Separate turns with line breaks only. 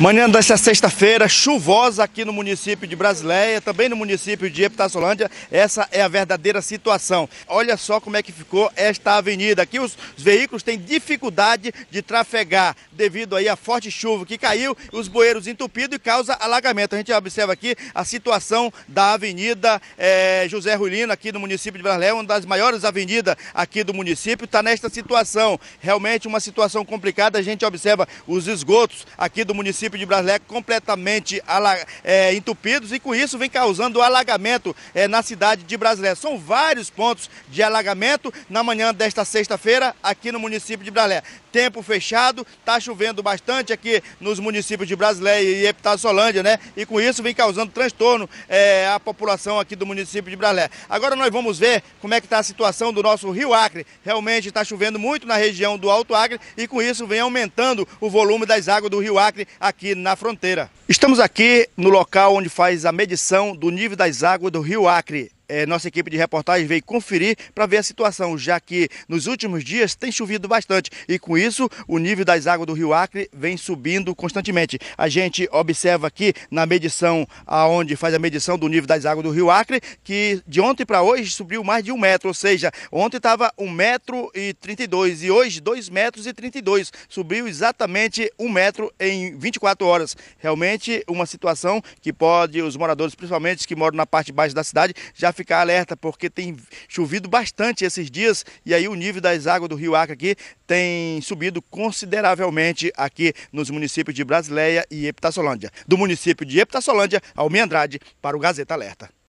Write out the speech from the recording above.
Manhã desta sexta-feira, chuvosa aqui no município de Brasileia, também no município de Epitaçolândia. Essa é a verdadeira situação. Olha só como é que ficou esta avenida. Aqui os veículos têm dificuldade de trafegar devido aí à forte chuva que caiu, os bueiros entupidos e causa alagamento. A gente observa aqui a situação da avenida é, José Rulino, aqui no município de Brasileia, uma das maiores avenidas aqui do município, está nesta situação. Realmente uma situação complicada. A gente observa os esgotos aqui do município município de Brasília é completamente é, entupidos e com isso vem causando alagamento é, na cidade de Brasília. São vários pontos de alagamento na manhã desta sexta-feira aqui no município de Brasília. Tempo fechado, está chovendo bastante aqui nos municípios de Brasília e Epitaciolândia, né? E com isso vem causando transtorno é, à população aqui do município de Brasília. Agora nós vamos ver como é que está a situação do nosso Rio Acre. Realmente está chovendo muito na região do Alto Acre e com isso vem aumentando o volume das águas do Rio Acre aqui aqui na fronteira. Estamos aqui no local onde faz a medição do nível das águas do Rio Acre é, nossa equipe de reportagem veio conferir para ver a situação, já que nos últimos dias tem chovido bastante e com isso o nível das águas do rio Acre vem subindo constantemente. A gente observa aqui na medição, aonde faz a medição do nível das águas do rio Acre, que de ontem para hoje subiu mais de um metro, ou seja, ontem estava um metro e trinta e hoje dois metros e dois. subiu exatamente um metro em 24 horas. Realmente uma situação que pode os moradores, principalmente os que moram na parte baixa da cidade, já ficar alerta, porque tem chovido bastante esses dias e aí o nível das águas do rio Acre aqui tem subido consideravelmente aqui nos municípios de Brasileia e Epitaciolândia. Do município de Epitaciolândia ao Meandrade, para o Gazeta Alerta.